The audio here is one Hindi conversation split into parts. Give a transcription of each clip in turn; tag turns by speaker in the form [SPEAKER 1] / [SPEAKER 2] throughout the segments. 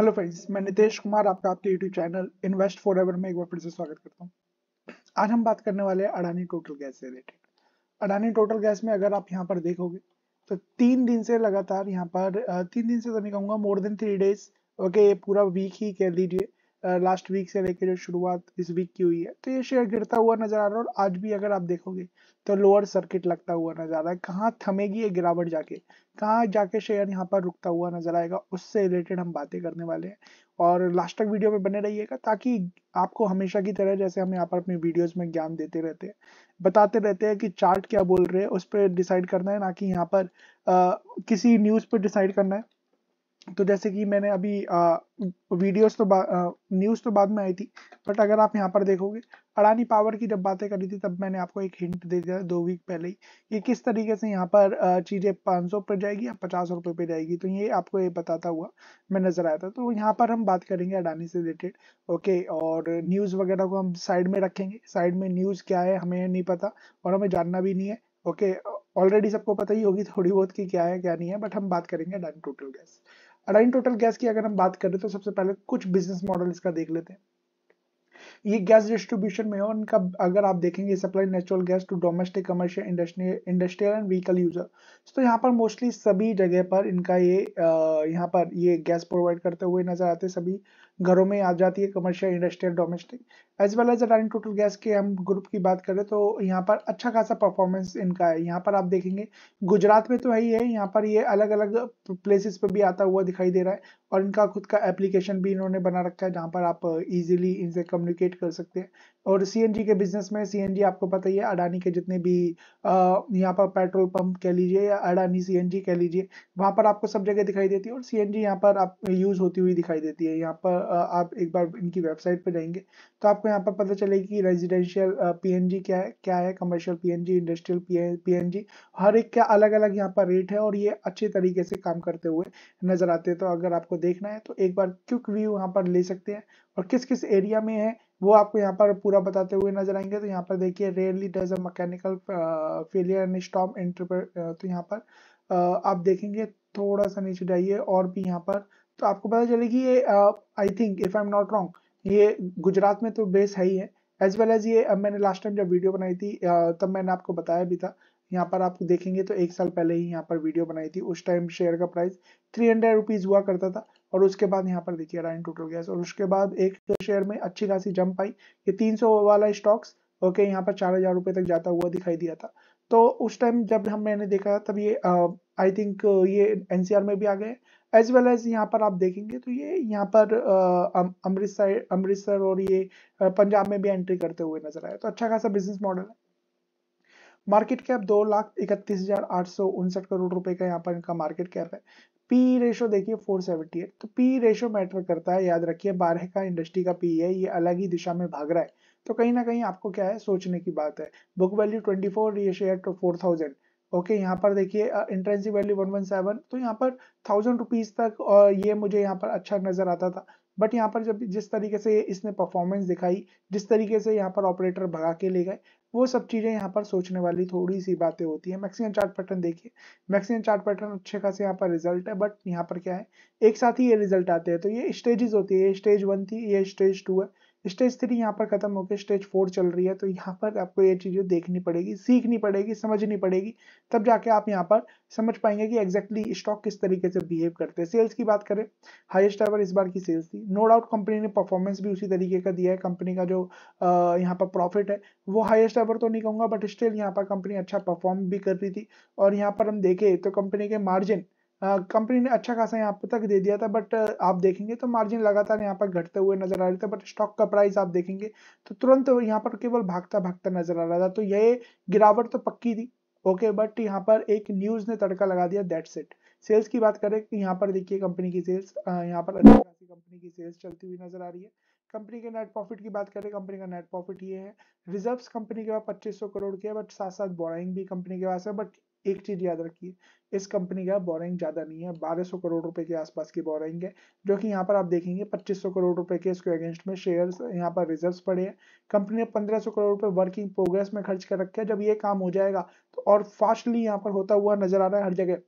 [SPEAKER 1] हेलो फ्रेंड्स मैं नितेश कुमार आपका आपके YouTube channel invest forever में एक बार फिर से स्वागत करता हूँ आज हम बात करने वाले हैं अडानी टोटल गैस से रिलेटेड अडानी टोटल गैस में अगर आप यहाँ पर देखोगे तो तीन दिन से लगातार यहाँ पर तीन दिन से तो नहीं कहूँगा more than three days okay ये पूरा वीक ही कह लीजिए लास्ट वीक से लेकर जो शुरुआत इस वीक की हुई है तो ये शेयर गिरता हुआ नजर आ रहा है और आज भी अगर आप देखोगे तो लोअर सर्किट लगता हुआ नजर आ रहा है कहाँ थमेगी ये गिरावट जाके कहाँ जाके शेयर यहाँ पर रुकता हुआ नजर आएगा उससे रिलेटेड हम बातें करने वाले हैं और लास्ट तक वीडियो में बने रहिएगा ताकि आपको हमेशा की तरह जैसे हम यहाँ पर अपनी वीडियोज में ज्ञान देते रहते हैं बताते रहते हैं कि चार्ट क्या बोल रहे हैं उस पर डिसाइड करना है ना कि यहाँ पर किसी न्यूज़ पर डिसाइड करना है तो जैसे कि मैंने अभी आ, वीडियोस तो न्यूज़ तो बाद में आई थी बट अगर आप यहाँ पर देखोगे अडानी पावर की जब बातें करी थी तब मैंने आपको एक हिंट दे दिया दो वीक पहले ही कि किस तरीके से यहाँ पर चीज़ें पाँच सौ पर जाएगी या पचास रुपये पे जाएगी तो ये आपको ये बताता हुआ मैं नज़र आया था तो यहाँ पर हम बात करेंगे अडानी से रिलेटेड ओके और न्यूज़ वगैरह को हम साइड में रखेंगे साइड में न्यूज़ क्या है हमें नहीं पता और हमें जानना भी नहीं है ओके ऑलरेडी सबको पता ही होगी थोड़ी बहुत की क्या है क्या नहीं है बट हम बात करेंगे Adani Total gas Adani Total gas की अगर हम बात करें तो सबसे पहले कुछ बिजनेस मॉडल इसका देख लेते हैं ये गैस डिस्ट्रीब्यूशन में है उनका अगर आप देखेंगे supply natural gas to domestic commercial industrial and vehicle user तो यहाँ पर मोस्टली सभी जगह पर इनका ये यहाँ पर ये गैस प्रोवाइड करते हुए नजर आते सभी घरों में आ जाती है commercial industrial domestic as well as Adani Total gas के हम ग्रुप की बात करें तो यहाँ पर अच्छा खासा परफॉर्मेंस इनका है यहाँ पर आप देखेंगे गुजरात में तो है ही है यहाँ पर ये अलग अलग प्लेसेस पर भी आता हुआ दिखाई दे रहा है और इनका खुद का एप्लीकेशन भी इन्होंने बना रखा है जहाँ पर आप इजीली uh, इनसे कम्युनिकेट कर सकते हैं और सीएनजी के बिजनेस में सीएनजी आपको पता ही है अडानी के जितने भी uh, यहाँ पर पेट्रोल पंप कह लीजिए या अडानी सीएनजी कह लीजिए वहाँ पर आपको सब जगह दिखाई देती है और सीएनजी यहाँ पर आप यूज़ होती हुई दिखाई देती है यहाँ पर uh, आप एक बार इनकी वेबसाइट पर जाएंगे तो आपको यहाँ पर पता चलेगी कि रेजिडेंशियल पी क्या है क्या है कमर्शियल पी इंडस्ट्रियल पी हर एक का अलग अलग यहाँ पर रेट है और ये अच्छे तरीके से काम करते हुए नज़र आते हैं तो अगर आपको देखना है तो एक बार क्विक व्यू यहाँ पर ले सकते हैं और किस किस एरिया में है वो आपको यहाँ पर पूरा बताते हुए नजर आएंगे तो यहाँ पर देखिए rarely does a mechanical failure and storm interpret तो यहाँ पर uh, आप देखेंगे थोड़ा सा नीचे जाइए और भी यहाँ पर तो आपको पता चलेगी ये I think if I am not wrong ये गुजरात में तो बेस है ही है एज वेल एज ये uh, मैंने लास्ट टाइम जब वीडियो बनाई थी uh, तब मैंने आपको बताया भी था यहाँ पर आप देखेंगे तो एक साल पहले ही यहाँ पर वीडियो बनाई थी उस टाइम शेयर का प्राइस थ्री हंड्रेड रुपीज हुआ करता था और उसके बाद यहाँ पर देखिए राइन टोटल गैस और उसके बाद एक शेयर में अच्छी खासी जंप आई ये 300 वाला स्टॉक्स ओके यहाँ पर चार हजार रुपए तक जाता हुआ दिखाई दिया था तो उस टाइम जब हम मैंने देखा तब ये आई थिंक ये एनसीआर में भी आ गए एज वेल एज यहाँ पर आप देखेंगे तो ये यहाँ पर अमृतसर अमृतसर और ये पंजाब में भी एंट्री करते हुए नजर आया तो अच्छा खासा बिजनेस मॉडल है मार्केट कैप दो लाख इकतीस हजार आठ सौ उनसठ करोड़ रुपए का यहाँ पर इनका मार्केट कैप है पी रेशो देखिए 478 तो पी रेशो मैटर करता है याद रखिए बारह का इंडस्ट्री का पी है ये अलग ही दिशा में भाग रहा है तो कहीं ना कहीं आपको क्या है सोचने की बात है book value twenty four share two four thousand okay यहाँ पर देखिए intrinsic value one one seven तो यहाँ पर थाउजेंड रुपीज तक और ये मुझे यहाँ पर अच्छा नजर आता था बट यहाँ पर जब जिस तरीके से इसने परफॉर्मेंस दिखाई जिस तरीके से यहाँ पर ऑपरेटर भगा के ले गए वो सब चीज़ें यहाँ पर सोचने वाली थोड़ी सी बातें होती है मैक्सिमम चार्ट पैटर्न देखिए मैक्सिमम चार्ट पैटर्न अच्छे खासे यहाँ पर रिजल्ट है बट यहाँ पर क्या है एक साथ ही ये रिजल्ट आते हैं तो ये स्टेजेस होती है ये स्टेज वन थी ये स्टेज टू है स्टेज थ्री यहाँ पर खत्म होकर स्टेज फोर चल रही है तो यहाँ पर आपको ये चीज़ें देखनी पड़ेगी सीखनी पड़ेगी समझनी पड़ेगी तब जाके आप यहाँ पर समझ पाएंगे कि एग्जैक्टली स्टॉक किस तरीके से बिहेव करते हैं सेल्स की बात करें हाईएस्ट एवर इस बार की सेल्स थी नो डाउट कंपनी ने परफॉर्मेंस भी उसी तरीके का दिया है कंपनी का जो यहाँ पर प्रॉफिट है वो हाइएस्ट एवर तो नहीं कहूंगा बट स्टिल यहाँ पर कंपनी अच्छा परफॉर्म भी कर रही थी और यहाँ पर हम देखें तो कंपनी के मार्जिन कंपनी ने अच्छा खासा यहाँ तक दे दिया था बट आप देखेंगे तो मार्जिन लगातार यहाँ पर घटते हुए नजर आ रहे थे बट स्टॉक का प्राइस आप देखेंगे तो तुरंत यहाँ पर केवल भागता भागता नजर आ रहा था तो ये गिरावट तो पक्की थी ओके बट यहाँ पर एक न्यूज ने तड़का लगा दिया दैट्स इट सेल्स की बात करें तो यहाँ पर देखिए कंपनी की सेल्स यहाँ पर अच्छी खासी कंपनी की सेल्स चलती हुई नजर आ रही है कंपनी के नेट प्रॉफिट की बात करें कंपनी का नेट प्रॉफिट ये है रिजर्व्स कंपनी के पास पच्चीस सौ करोड़ के बट साथ साथ बोराइंग भी कंपनी के पास है बट एक चीज याद रखिए इस कंपनी का बोरिंग ज्यादा नहीं है 1200 करोड़ रुपए के आसपास की बोरिंग है जो कि यहाँ पर आप देखेंगे 2500 करोड़ रुपए के इसके अगेंस्ट में शेयर्स यहाँ पर रिजर्व्स पड़े हैं कंपनी ने 1500 करोड़ रुपए वर्किंग प्रोग्रेस में खर्च कर रखे हैं जब ये काम हो जाएगा तो और फास्टली यहाँ पर होता हुआ नजर आ रहा है हर जगह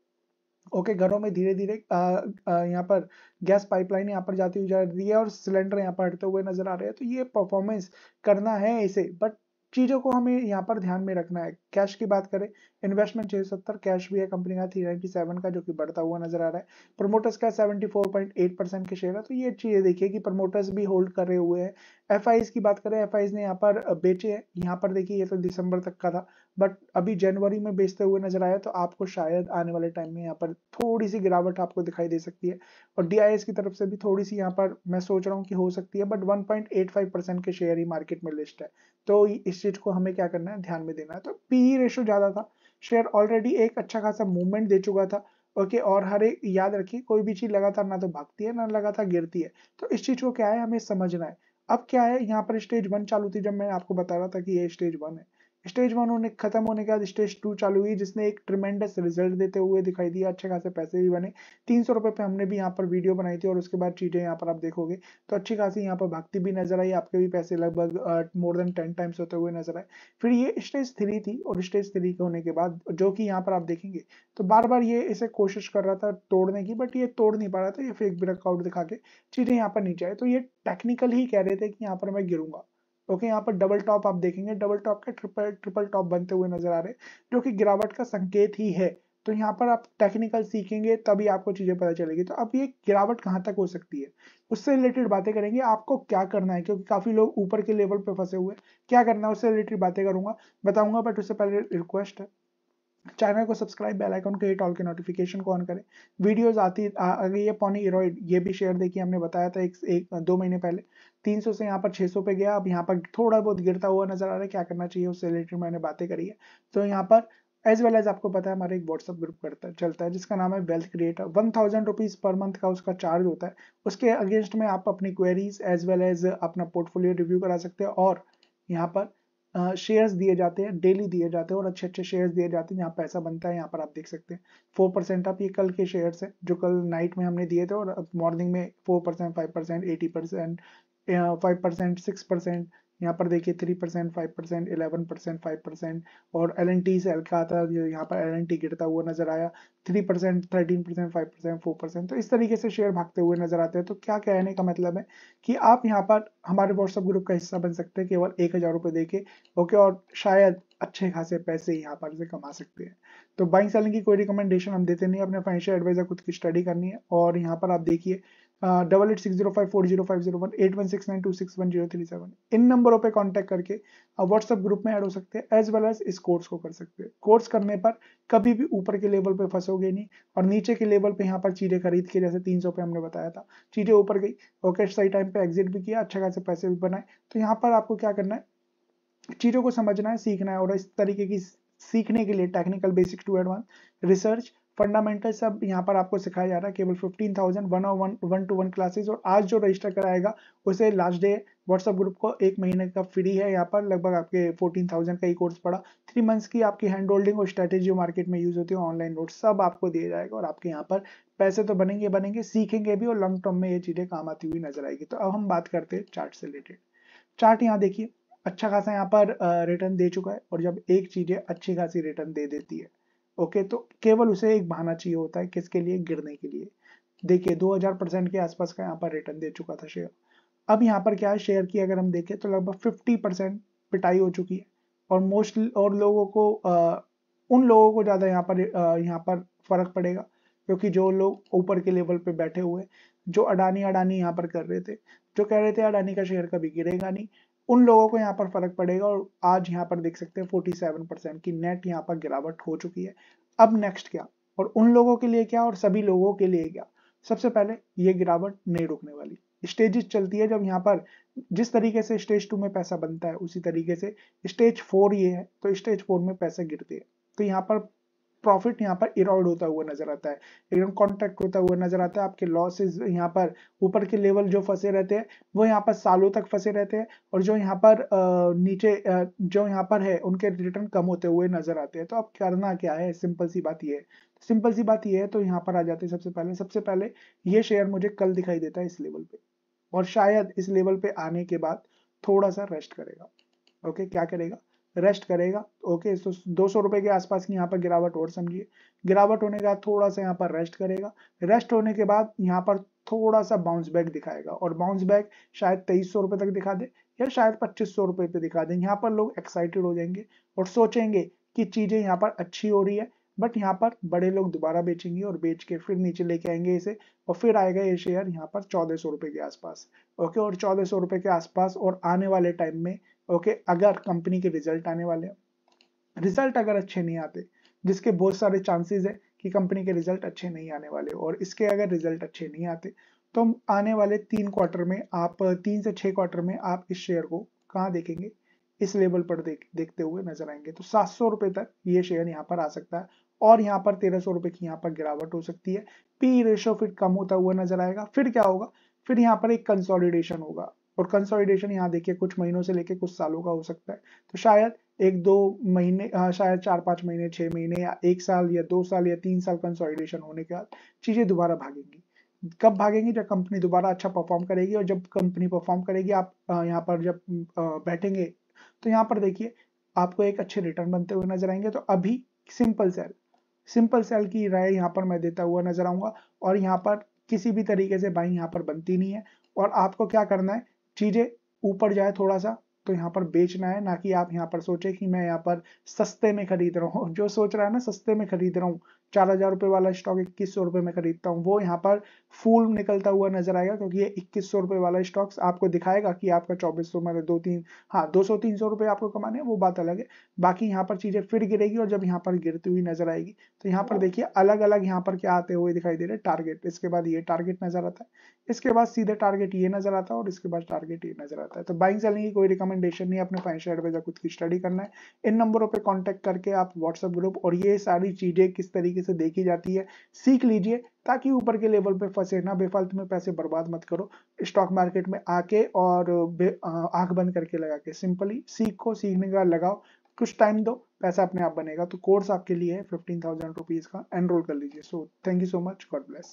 [SPEAKER 1] ओके घरों में धीरे धीरे यहाँ पर गैस पाइपलाइन यहाँ पर जाती हुई जा रही है और सिलेंडर यहाँ पर हटते हुए नजर आ रहे हैं तो ये परफॉर्मेंस करना है इसे बट चीज़ों को हमें यहाँ पर ध्यान में रखना है कैश की बात करें इन्वेस्टमेंट छह सत्तर कैश भी है कंपनी का थ्री नाइनटी सेवन का जो कि बढ़ता हुआ नजर आ रहा है प्रमोटर्स का seventy four point eight percent के शेयर है तो ये चीज देखिए कि प्रमोटर्स भी होल्ड करे हुए हैं एफ की बात करें एफ ने यहाँ पर बेचे हैं यहाँ पर देखिए ये तो दिसंबर तक का था बट अभी जनवरी में बेचते हुए नजर आया तो आपको शायद आने वाले टाइम में यहाँ पर थोड़ी सी गिरावट आपको दिखाई दे सकती है और डी की तरफ से भी थोड़ी सी यहाँ पर मैं सोच रहा हूँ कि हो सकती है बट वन परसेंट के शेयर ही मार्केट में लिस्ट है तो इस चीज को हमें क्या करना है ध्यान में देना है तो पी रेशो ज्यादा था शेयर ऑलरेडी एक अच्छा खासा मूवमेंट दे चुका था ओके okay, और हर एक याद रखिए कोई भी चीज लगातार ना तो भागती है ना लगातार गिरती है तो इस चीज को क्या है हमें समझना है अब क्या है यहाँ पर स्टेज वन चालू थी जब मैं आपको बता रहा था कि ये स्टेज वन है स्टेज वन होने खत्म होने के बाद स्टेज टू चालू हुई जिसने एक ट्रिमेंडस रिजल्ट देते हुए दिखाई दिया अच्छे खासे पैसे भी बने तीन सौ रुपए पे हमने भी यहाँ पर वीडियो बनाई थी और उसके बाद चीज़ें यहाँ पर आप देखोगे तो अच्छी खासी यहाँ पर भक्ति भी नजर आई आपके भी पैसे लगभग मोर देन टेन टाइम्स होते हुए नजर आए फिर ये स्टेज थ्री थी और स्टेज थ्री के होने के बाद जो की यहाँ पर आप देखेंगे तो बार बार ये इसे कोशिश कर रहा था तोड़ने की बट ये तोड़ नहीं पा रहा था ये फेक ब्रेकआउट दिखा के चीज़ें यहाँ पर नीचे आए तो ये टेक्निकल ही कह रहे थे कि यहाँ पर मैं गिरूंगा ओके यहाँ पर डबल टॉप आप देखेंगे डबल टॉप के ट्रिपल ट्रिपल टॉप बनते हुए नजर आ रहे हैं जो कि गिरावट का संकेत ही है तो यहाँ पर आप टेक्निकल सीखेंगे तभी आपको चीजें पता चलेगी तो अब ये गिरावट कहाँ तक हो सकती है उससे रिलेटेड बातें करेंगे आपको क्या करना है क्योंकि काफी लोग ऊपर के लेवल पे फंसे हुए हैं क्या करना है उससे रिलेटेड बातें करूंगा बताऊंगा बट उससे पहले रिक्वेस्ट है चैनल को सब्सक्राइब बेल आइकन के ऑल के नोटिफिकेशन को ऑन करें वीडियोस आती आ ये है पॉनी इरोइड ये भी शेयर देखिए हमने बताया था एक, एक दो महीने पहले 300 से यहाँ पर 600 पे गया अब यहाँ पर थोड़ा बहुत गिरता हुआ नजर आ रहा है क्या करना चाहिए उससे रिलेटेड मैंने बातें करी है तो यहाँ पर एज वेल एज आपको पता है हमारे एक व्हाट्सअप ग्रुप करता है चलता है जिसका नाम है wealth creator one thousand rupees per month का उसका चार्ज होता है उसके अगेंस्ट में आप अपनी क्वेरीज एज वेल एज अपना पोर्टफोलियो रिव्यू करा सकते हैं और यहाँ पर शेयर्स दिए जाते हैं डेली दिए जाते हैं और अच्छे अच्छे शेयर्स दिए जाते हैं यहाँ पैसा बनता है यहाँ पर आप देख सकते हैं फोर परसेंट आप ये कल के शेयर्स हैं जो कल नाइट में हमने दिए थे और मॉर्निंग में four percent five percent eighty percent five percent six percent यहाँ पर देखिए three percent five percent eleven percent five percent और एल एन टी सेल का आता जो यहाँ पर एल एन टी गिरता हुआ नजर आया three percent thirteen percent five percent four percent तो इस तरीके से शेयर भागते हुए नजर आते हैं तो क्या कहने का मतलब है कि आप यहाँ पर हमारे व्हाट्सएप ग्रुप का हिस्सा बन सकते हैं केवल एक हजार रुपये देके ओके और शायद अच्छे खासे पैसे यहाँ पर से कमा सकते हैं तो बाइंग सेलिंग की कोई रिकमेंडेशन हम देते नहीं अपने फाइनेंशियल एडवाइजर खुद की स्टडी करनी है और यहाँ पर आप देखिए double eight six zero five four zero five zero one eight one six nine two six one zero three seven इन नंबरों पे कांटेक्ट करके आप व्हाट्सएप ग्रुप में ऐड हो सकते हैं एज वेल एज इस कोर्स को कर सकते हैं कोर्स करने पर कभी भी ऊपर के लेवल पे फंसोगे नहीं और नीचे के लेवल पे यहाँ पर चीज़ें खरीद के जैसे तीन सौ पे हमने बताया था चीज़ें ऊपर गई ओके सही टाइम पे एग्जिट भी किया अच्छा खासे पैसे भी बनाए तो यहाँ पर आपको क्या करना है चीज़ों को समझना है सीखना है और इस तरीके की सीखने के लिए technical basic to advance research fundamental सब यहाँ पर आपको सिखाया जा रहा है केवल फिफ्टीन थाउजेंड वन और one one to one classes और आज जो रजिस्टर कराएगा उसे लास्ट डे व्हाट्सअप ग्रुप को एक महीने का फ्री है यहाँ पर लगभग आपके फोर्टीन थाउजेंड का ही कोर्स पड़ा थ्री मंथ्स की आपकी हैंड होल्डिंग और स्ट्रैटेजी मार्केट में यूज होती है ऑनलाइन नोट सब आपको दिया जाएगा और आपके यहाँ पर पैसे तो बनेंगे बनेंगे सीखेंगे भी और लॉन्ग टर्म में ये चीज़ें काम आती हुई नजर आएगी तो अब हम बात करते हैं चार्ट से रिलेटेड चार्ट यहाँ देखिए अच्छा खासा यहाँ पर रिटर्न दे चुका है और जब एक चीज़ें अच्छी खासी रिटर्न दे देती है ओके तो केवल उसे एक बहाना चाहिए होता है किसके लिए गिरने के लिए देखिए 2000 परसेंट के आसपास का यहाँ पर रिटर्न दे चुका था शेयर अब यहाँ पर क्या है शेयर की अगर हम देखें तो लगभग 50 परसेंट पिटाई हो चुकी है और मोस्ट और लोगों को आ, उन लोगों को ज़्यादा यहाँ पर यहाँ पर फर्क पड़ेगा क्योंकि जो लोग ऊपर के लेवल पे बैठे हुए जो अडानी अडानी यहाँ पर कर रहे थे जो कह रहे थे अडानी का शेयर कभी गिरेगा नहीं उन लोगों को यहाँ पर फर्क पड़ेगा और आज यहाँ पर देख सकते हैं 47 की नेट यहाँ पर गिरावट हो चुकी है अब नेक्स्ट क्या और उन लोगों के लिए क्या और सभी लोगों के लिए क्या सबसे पहले ये गिरावट नहीं रुकने वाली स्टेजेस चलती है जब यहाँ पर जिस तरीके से स्टेज टू में पैसा बनता है उसी तरीके से स्टेज फोर ये है तो स्टेज फोर में पैसे गिरते हैं तो यहाँ पर प्रॉफिट यहाँ पर इरोड होता हुआ नजर आता है एकदम कॉन्ट्रैक्ट होता हुआ नजर आता है आपके लॉसेज यहाँ पर ऊपर के लेवल जो फंसे रहते हैं वो यहाँ पर सालों तक फंसे रहते हैं और जो यहाँ पर नीचे जो यहाँ पर है उनके रिटर्न कम होते हुए नजर आते हैं तो अब करना क्या है सिंपल सी बात यह है सिंपल सी बात यह है तो यहाँ पर आ जाते हैं सबसे पहले सबसे पहले ये शेयर मुझे कल दिखाई देता है इस लेवल पे और शायद इस लेवल पे आने के बाद थोड़ा सा रेस्ट करेगा ओके क्या करेगा रेस्ट करेगा ओके तो दो सौ रुपए के आसपास की यहाँ पर गिरावट और समझिए गिरावट होने के बाद थोड़ा सा यहाँ पर रेस्ट करेगा रेस्ट होने के बाद यहाँ पर थोड़ा सा बाउंस बैक दिखाएगा और बाउंस बैक शायद तेईस सौ रुपए तक दिखा दे या शायद पच्चीस सौ रुपए पे दिखा दे यहाँ पर लोग एक्साइटेड हो जाएंगे और सोचेंगे कि चीजें यहाँ पर अच्छी हो रही है बट यहाँ पर बड़े लोग दोबारा बेचेंगे और बेच के फिर नीचे लेके आएंगे इसे और फिर आएगा ये शेयर यहाँ पर चौदह सौ रुपए के आसपास ओके और चौदह सौ रुपए के आसपास और आने वाले टाइम में ओके अगर कंपनी के रिजल्ट आने वाले हैं रिजल्ट अगर अच्छे नहीं आते जिसके बहुत सारे चांसेस है कि कंपनी के रिजल्ट अच्छे नहीं आने वाले और इसके अगर रिजल्ट अच्छे नहीं आते तो आने वाले तीन क्वार्टर में आप तीन से छह क्वार्टर में आप इस शेयर को कहाँ देखेंगे इस लेवल पर देख देखते हुए नजर आएंगे तो सात सौ रुपए तक ये शेयर यहाँ पर आ सकता है और यहाँ पर तेरह सौ रुपए की यहाँ पर गिरावट हो सकती है पी रेशो फिर कम होता हुआ नजर आएगा फिर क्या होगा फिर यहाँ पर एक कंसोलिडेशन होगा और कंसोलिडेशन यहाँ देखिए कुछ महीनों से लेके कुछ सालों का हो सकता है तो शायद एक दो महीने हाँ, शायद चार पांच महीने छह महीने या एक साल या दो साल या तीन साल कंसोलिडेशन होने के बाद चीज़ें दोबारा भागेंगी कब भागेंगी जब कंपनी दोबारा अच्छा परफॉर्म करेगी और जब कंपनी परफॉर्म करेगी आप यहाँ पर जब बैठेंगे तो यहाँ पर देखिए आपको एक अच्छे रिटर्न बनते हुए नजर आएंगे तो अभी सिंपल सेल सिंपल सेल की राय यहाँ पर मैं देता हुआ नजर आऊंगा और यहाँ पर किसी भी तरीके से बाइंग यहाँ पर बनती नहीं है और आपको क्या करना है चीज़ें ऊपर जाए थोड़ा सा तो यहाँ पर बेचना है ना कि आप यहाँ पर सोचे कि मैं यहाँ पर सस्ते में खरीद रहा हूँ जो सोच रहा है ना सस्ते में खरीद रहा हूँ चार हजार रुपए वाला स्टॉक इक्कीस सौ रुपए में खरीदता हूँ वो यहाँ पर फूल निकलता हुआ नजर आएगा क्योंकि ये इक्कीस सौ रुपए वाला स्टॉक्स आपको दिखाएगा कि आपका चौबीस सौ मतलब दो तीन हाँ दो सौ तीन सौ रुपए आपको कमाने वो बात अलग है बाकी यहाँ पर चीज़ें फिर गिरेगी और जब यहाँ पर गिरती हुई नजर आएगी तो यहाँ पर देखिए अलग अलग यहाँ पर क्या आते हुए दिखाई दे रहे टारगेट इसके बाद ये टारगेट नजर आता है इसके बाद सीधे टारगेट ये नजर आता है और इसके बाद टारगेट ये नजर आता है तो बाइंग सेलिंग की कोई रिकमेंडेशन नहीं अपने फाइनेंशियल एडवाइजर खुद की स्टडी करना है इन नंबरों पर कॉन्टेक्ट करके आप व्हाट्सएप ग्रुप और ये सारी चीज़ें किस तरीके से देखी जाती है सीख लीजिए ताकि ऊपर के लेवल पे फंसे ना बेफालतू में पैसे बर्बाद मत करो स्टॉक मार्केट में आके और आंख बंद करके लगा के सिंपली सीखो सीखने का लगाओ कुछ टाइम दो पैसा अपने आप बनेगा तो कोर्स आपके लिए है फिफ्टीन थाउजेंड रुपीज का एनरोल कर लीजिए so thank you so much God bless